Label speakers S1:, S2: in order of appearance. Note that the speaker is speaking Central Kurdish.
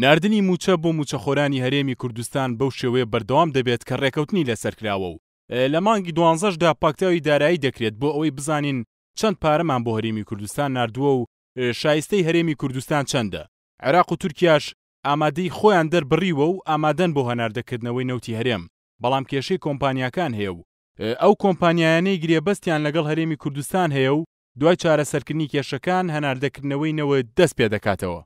S1: نردنی موچە بۆ موچەخۆرانی هەرێمی کوردستان بەو شێوەیە بەردەوام دەبێت کە ڕێکەوتنی لەسەرکراوە و لە مانگی دوانزەشدا پاکتاوی دارایی دەکرێت بۆ ئەوەی بزانین چەند پارەمان بۆ هەرێمی کوردستان نردووە و شایستەی هەرێمی کوردستان چەندە عێراق و تورکیاش ئامادەی خۆیان دەربڕیوە و ئامادەن بۆ هەناردەکردنەوەی نەوتی هەرێم بەڵام کێشەی کۆمپانیاکان هەیە و ئەو کۆمپانیایانەی گرێبەستیان لەگەڵ هەرێمی کوردستان هەیە و دوای چارەسەرکردنی کێشەکان هەناردەکردنەوەی نەوە دەست پێ دەکاتەوە